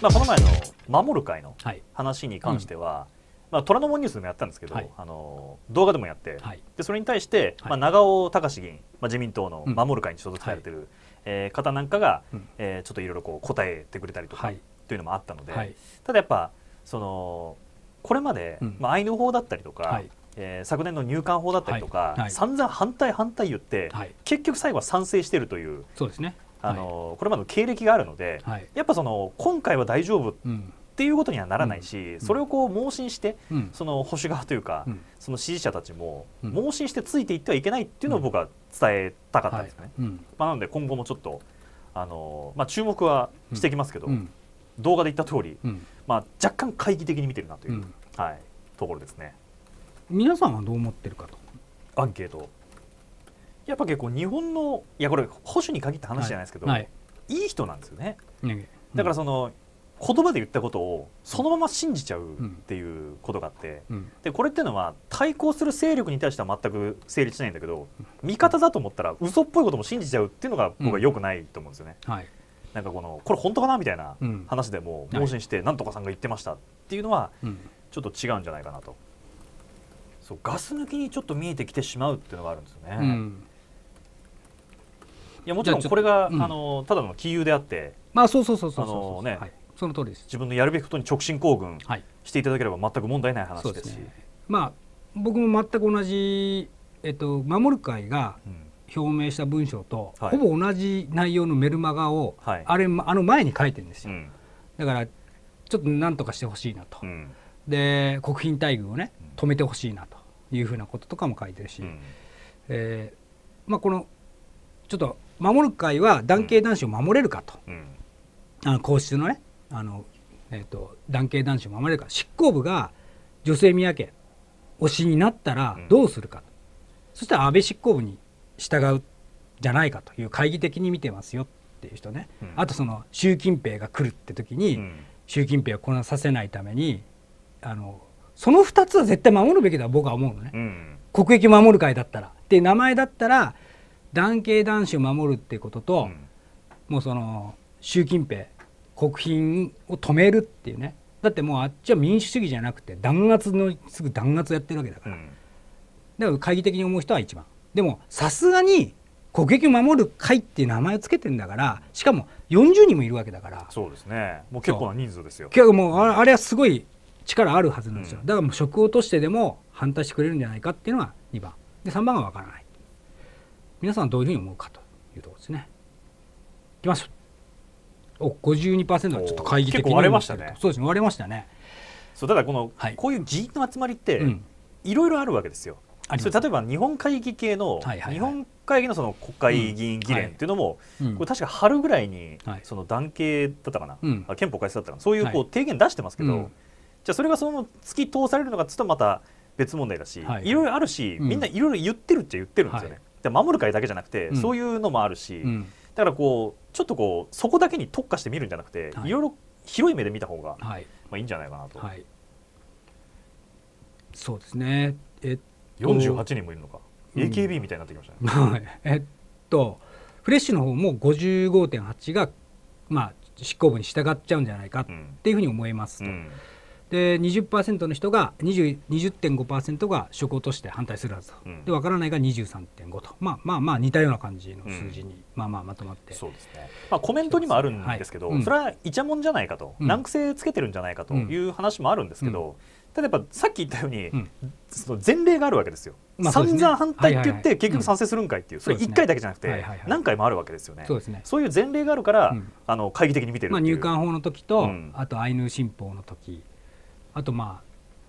まあ、この前の守る会の話に関しては、はい、まあ、虎ノ門ニュースでもやったんですけど、はい、あの動画でもやって、はい、でそれに対して、まあ、長尾隆議員、まあ、自民党の守る会に所属されてる、うん、えー、方なんかが、うん、えー、ちょっといろいろ答えてくれたりとか、というのもあったので、ただやっぱそのこれまで、うん、まあ、アイヌ法だったりとか、えー、昨年の入管法だったりとか、はいはい、散々反対反対言って、はい、結局最後は賛成しているというそうです、ね、あの、はい、これまでの経歴があるので、はい、やっぱその今回は大丈夫っていうことにはならないし、うん、それをこう盲信して、うん、その保守側というか、うん、その支持者たちも盲信してついていってはいけないっていうのを僕は伝えたかったんですね。はい、まあ、なので今後もちょっとあの、まあ、注目はしてきますけど、動画で言った通り、まあ、若干懐疑的に見てるなという、はい、ところですね。皆さんはどう思ってるかとアンケートやっぱ結構日本のいやこれ保守に限った話じゃないですけど、はい、いい人なんですよね、だからその言葉で言ったことをそのまま信じちゃうっていうことがあって、うん、でこれっていうのは対抗する勢力に対しては全く成立しないんだけど味方だと思ったら嘘っぽいことも信じちゃうっていうのが僕はよくないと思うんですよね。うんはい、なんかこのこれ本当かなみたいな話でも盲信してなんとかさんが言ってましたっていうのはちょっと違うんじゃないかなと。そうガス抜きにちょっと見えてきてしまうっていうのがあるんですよね。うんやもちろんこれが、あのただの杞憂であってまあそうそうそうそうそうね、その通りです自分のやるべきことに直進行軍していただければ全く問題ない話ですし、まあ僕も全く同じ、えっと、守る会が表明した文章と、ほぼ同じ内容のメルマガを、あれあの前に書いてるんですよ、だからちょっと何とかしてほしいなと、で国賓待遇をね止めてほしいなというふうなこととかも書いてるし、うえまあこのちょっと守る会は男系男子を守れるかと、うん、あの皇室のねあの、えーと、男系男子を守れるか執行部が女性宮家推しになったらどうするか、うん、そしたら安倍執行部に従うじゃないかという懐疑的に見てますよっていう人ね、うん、あとその習近平が来るって時に、習近平をこなさせないためにあのその2つは絶対守るべきだ僕は思うのね、国益守る会だったら。って名前だったら男系男子を守るっていうことと、うん、もうその習近平国賓を止めるっていうねだってもうあっちは民主主義じゃなくて弾圧のすぐ弾圧やってるわけだから、うん、だから懐疑的に思う人は一番でもさすがに国益を守る会っていう名前をつけてんだからしかも40人もいるわけだからそうですねもう結構な人数ですよ結構もうあれはすごい力あるはずなんですよ、うん、だからもう職を落としてでも反対してくれるんじゃないかっていうのが2番で3番が分からない皆さんどういうふうに思うかというところですね。いきましょう。お52%はちょっと懐疑的に割れましたね。そうですね割れましたね。そうただこの、はい、こういう議員の集まりっていろいろあるわけですよ。うん、それ例えば日本会議系の、はいはいはい、日本会議のその国会議員議連っていうのも、うんはい、これ確か春ぐらいに、その団系だったかな、うん、憲法改正だったかなそういうこう提言出してますけど、じゃあそれがその突き通されるのかっつうとまた別問題だし、はい、ろいろあるし、みんないろいろ言ってるっちゃ言ってるんですよね。っ守る会だけじゃなくて、そういうのもあるし、だからこうちょっとこうそこだけに特化して見るんじゃなくて、はい、いろいろ広い目で見た方が、はい、まあいいんじゃないかなと。はい、そうですね。えっと、48人もいるのか、AKB みたいになってきましたね。はい、えっとフレッシュの方も55.8がまあ執行部に従っちゃうんじゃないかっていうふうに思いますと。うんうんで20%の人が20.5%が職をとして反対するはずと、うん、で分からないが23.5と、まあ、まあまあ似たような感じの数字に、まあまあまとまってそうですね、まあ、コメントにもあるんですけど、はいそれはいちゃもんじゃないかと、難癖つけてるんじゃないかという話もあるんですけど、例えばさっき言ったように、その前例があるわけですよ、まあすね、散々反対って言って、結局賛成するんかいっていう、それ1回だけじゃなくて、何回もあるわけですよね、そうですねそういう前例があるから、あの懐疑的に見てるまあ、入管法の時と、あとアイヌ新法の時あとまあ、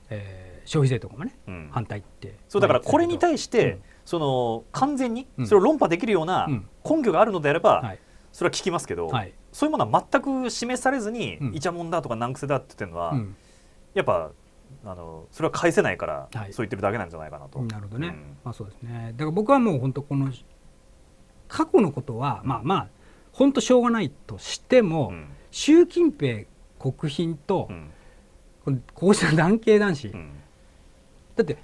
えー、消費税とかもね、うん、反対ってそうだからこれに対して、うん、その完全にそれを論破できるような根拠があるのであれば、それは聞きますけど、はい、そういうものは全く示されずに、いちゃもんだとか難癖だって言ってるのは、やっぱあのそれは返せないから、はい、そう言ってるだけなんじゃないかなと。なるほどね、うん、まあ、そうですねだから僕はもう本当この過去のことは、うん、まあまあ本当しょうがないとしても、うん、習近平国賓と、こうした男系男子、うん、だって、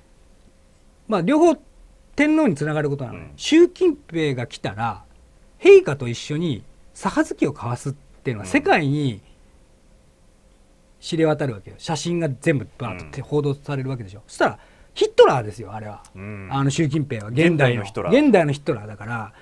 まあ、両方天皇につながることなの、うん、習近平が来たら陛下と一緒に杯を交わすっていうのは世界に知れ渡るわけよ写真が全部バーッと報道されるわけでしょ、うん、そしたらヒットラーですよあれは、うん、あの習近平は現代の現代のヒットラーだから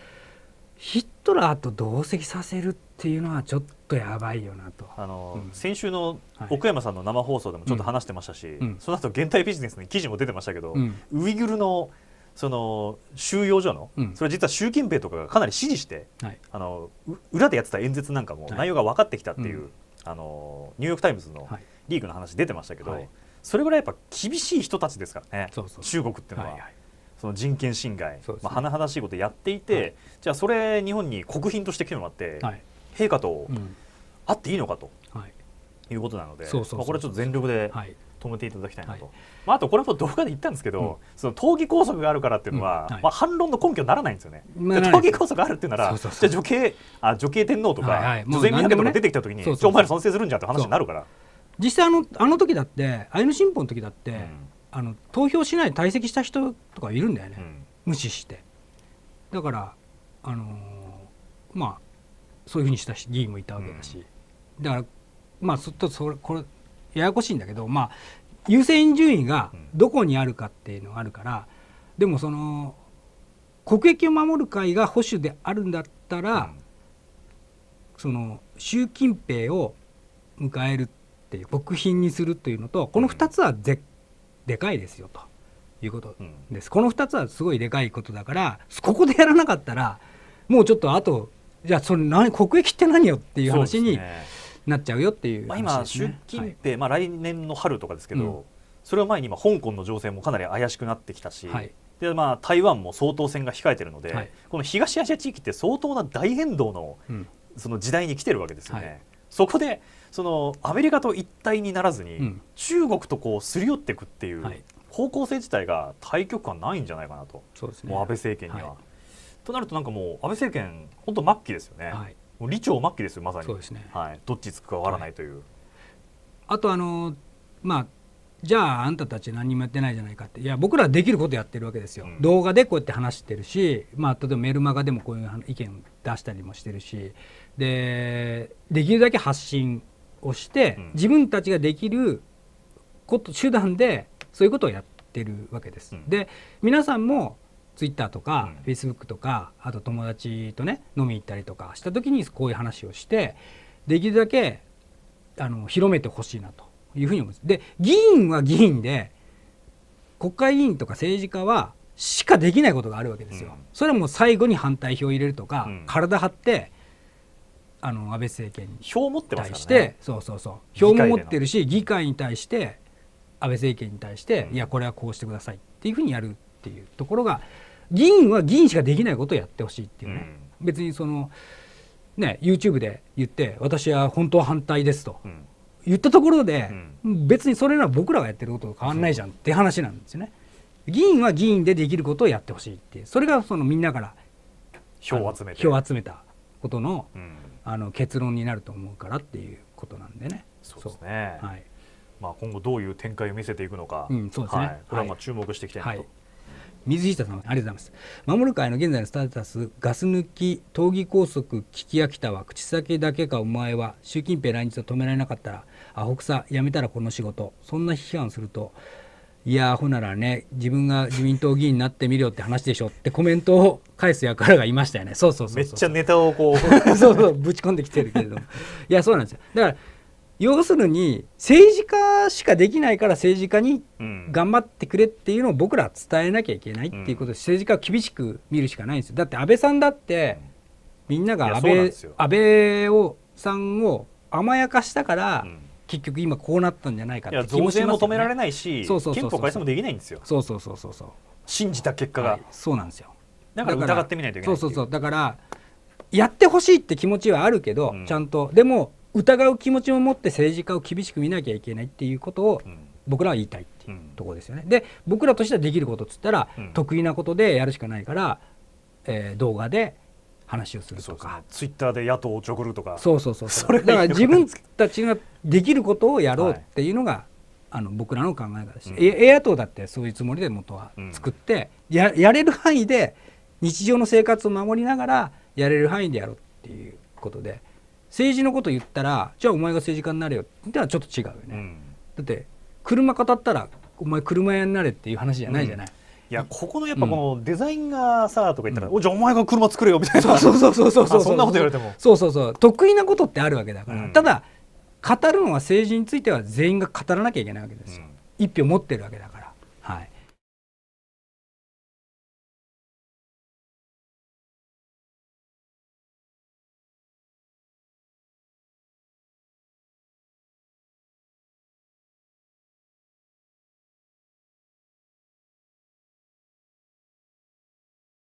ヒットラーと同席させるってっていうのはちょっとやばいよなとあの、うん、先週の奥山さんの生放送でもちょっと話してましたし、うん、その後現代ビジネスの記事も出てましたけど、うん、ウイグルのその収容所の、それは実は習近平とかがかなり支持して、はい、あの裏でやってた演説なんかも内容が分かってきたっていう、はい、あのニューヨーク・タイムズのリークの話出てましたけど、それぐらいやっぱ厳しい人たちですからね中国っていうのは。はいはいその人権侵害、ね、まあ、甚だしいことやっていて、はい、じゃあそれ日本に国賓として来てもらって、はい、陛下と会っていいのかと、はい、いうことなので、そうそうまあ、これちょっと全力で止めていただきたいなと、はい、まあ、あとこれも動画で言ったんですけど、うん、その党議拘束があるからっていうのは、うんはい、まあ、反論の根拠にならないんですよね、まあ、党議拘束があるっていうならそそうじゃあ女系あ女系天皇とか、はい女性宮家とか出てきた時に、そそううお前ら尊敬するんじゃんって話になるから実際あのあの時だってアイヌ新法の時だって、うん、あの投票しない退席した人とかいるんだよね、うん、無視してだからあのー、まあそういうふうにしたし議員もいたわけだし、うん、だからまあそっとそれこれややこしいんだけどまあ優先順位がどこにあるかっていうのがあるから、うん、でもその国益を守る会が保守であるんだったら、うん、その習近平を迎えるっていう国賓にするというのとこの2つはぜ、でかいですよということです、この2つはすごいでかいことだからここでやらなかったらもうちょっとあとじゃあそれ何国益って何よっていう話になっちゃうよっていう、ね、まあ、今、習近平、はい、まあ、来年の春とかですけど、うん、それを前に今香港の情勢もかなり怪しくなってきたし、はい、でまあ、台湾も総統選が控えてるので、はい、この東アジア地域って相当な大変動の,、その時代に来てるわけですよね。そこでそのアメリカと一体にならずに、うん、中国とこうすり寄っていくっていう方向性自体が対極感ないんじゃないかなと、そうですね、もう安倍政権には。となるとなんかもう安倍政権本当末期ですよね、はい、もう理長末期ですよまさにそうですね、はい、どっちつくかわからないという、はい、あとあのまあじゃああんたたち何もやってないじゃないかっていや僕らできることやってるわけですよ、うん、動画でこうやって話してるし、まあ、例えばメルマガでもこういう意見出したりもしてるしでできるだけ発信をして、うん、自分たちができること手段でそういうことをやってるわけです。うん、で皆さんもツイッターとかフェイスブックとかあと友達とね飲み行ったりとかした時にこういう話をしてできるだけあの広めてほしいなというふうに思います。で議員は議員で国会議員とか政治家はしかできないことがあるわけですよ。それも最後に反対票を入れるとか、体張ってあの安倍政権に対して、そうそうそう票も持ってるし議会に対して安倍政権に対して、いやこれはこうしてくださいっていうふうにやるっていうところが議員は議員しかできないことをやってほしいっていうね、うん、別にそのね YouTube で言って私は本当は反対ですと。言ったところで、別にそれら僕らがやってることと変わんないじゃんって話なんですよね。議員は議員でできることをやってほしいっていうそれがそのみんなから票を集め票集めたことのうん、あの結論になると思うからっていうことなんでね。そうですねはいまあ、今後どういう展開を見せていくのか、うんそうですね、はい、これはまあ注目していきたいなと水下さんありがとうございます守る会の現在のスタータスガス抜き闘技拘束聞き飽きたわ口先だけかお前は習近平来日を止められなかったらアホ草やめたらこの仕事そんな批判するといやほならね自分が自民党議員になってみるよって話でしょってコメントを返す輩がいましたよねそうそうそうめっちゃネタをこう そうそうぶち込んできてるけれどもいやそうなんですよだから要するに政治家しかできないから政治家に頑張ってくれっていうのを僕ら伝えなきゃいけないっていうことで、政治家を厳しく見るしかないんですよだって安倍さんだってみんなが安倍安倍をさんを甘やかしたから、結局今こうなったんじゃないかって気もしも止められないし憲法改正もできないんですよそうそうそうそうそう信じた結果が、はい、そうなんですよだから疑ってみないといけないそうそうそうだからやってほしいって気持ちはあるけど、うん、ちゃんとでも疑う気持ちを持って政治家を厳しく見なきゃいけないっていうことを僕らは言いたいっていうところですよね。で僕らとしてはできることっつったら、得意なことでやるしかないから、えー、動画で話をするとか、ね、ツイッターで野党をちょくるとかそうそうそうそ れだから自分たちができることをやろうっていうのが、はい、あの僕らの考え方です、うん、野党だってそういうつもりで元は作って、うん、ややれる範囲で日常の生活を守りながらやれる範囲でやろうっていうことで。政治のこと言ったらじゃあお前が政治家になれよってはちょっと違うよね、うん、だって車語ったらお前車屋になれっていう話じゃないじゃない、うんいやここのやっぱこのデザインがさとか言ったら、うん、おじゃあお前が車作れよみたいなそうそうそうそうそうそんなこと言われてもそうそうそう得意なことってあるわけだから、うん、ただ語るのは政治については全員が語らなきゃいけないわけですよ、うん、一票持ってるわけだから